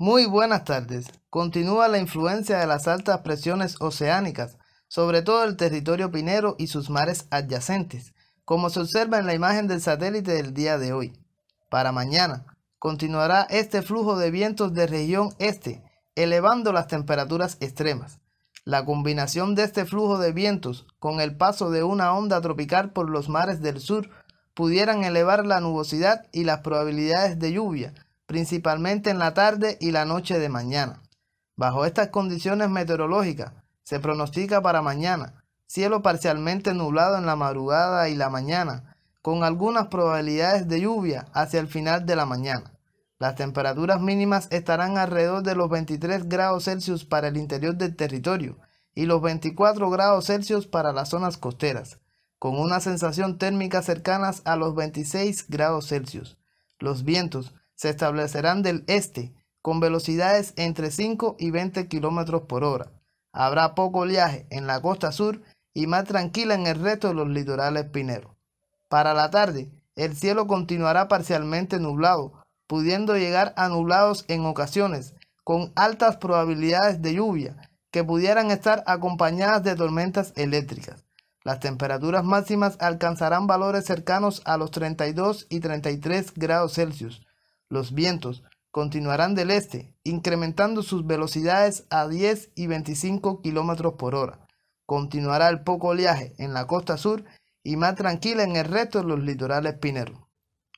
Muy buenas tardes. Continúa la influencia de las altas presiones oceánicas, sobre todo el territorio pinero y sus mares adyacentes, como se observa en la imagen del satélite del día de hoy. Para mañana, continuará este flujo de vientos de región este, elevando las temperaturas extremas. La combinación de este flujo de vientos con el paso de una onda tropical por los mares del sur pudieran elevar la nubosidad y las probabilidades de lluvia, principalmente en la tarde y la noche de mañana. Bajo estas condiciones meteorológicas, se pronostica para mañana cielo parcialmente nublado en la madrugada y la mañana, con algunas probabilidades de lluvia hacia el final de la mañana. Las temperaturas mínimas estarán alrededor de los 23 grados Celsius para el interior del territorio y los 24 grados Celsius para las zonas costeras, con una sensación térmica cercana a los 26 grados Celsius. Los vientos se establecerán del este con velocidades entre 5 y 20 kilómetros por hora. Habrá poco oleaje en la costa sur y más tranquila en el resto de los litorales pineros. Para la tarde, el cielo continuará parcialmente nublado, pudiendo llegar a nublados en ocasiones, con altas probabilidades de lluvia, que pudieran estar acompañadas de tormentas eléctricas. Las temperaturas máximas alcanzarán valores cercanos a los 32 y 33 grados Celsius los vientos continuarán del este, incrementando sus velocidades a 10 y 25 kilómetros por hora. Continuará el poco oleaje en la costa sur y más tranquila en el resto de los litorales pineros.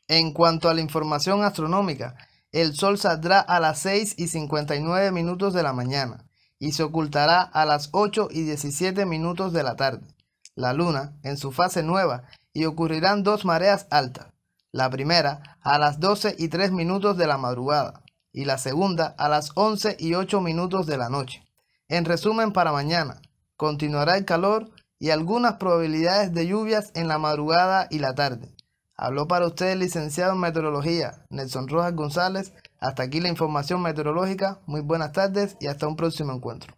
En cuanto a la información astronómica, el sol saldrá a las 6 y 59 minutos de la mañana y se ocultará a las 8 y 17 minutos de la tarde. La luna en su fase nueva y ocurrirán dos mareas altas. La primera a las 12 y 3 minutos de la madrugada y la segunda a las 11 y 8 minutos de la noche. En resumen, para mañana continuará el calor y algunas probabilidades de lluvias en la madrugada y la tarde. Habló para usted licenciado en meteorología, Nelson Rojas González. Hasta aquí la información meteorológica. Muy buenas tardes y hasta un próximo encuentro.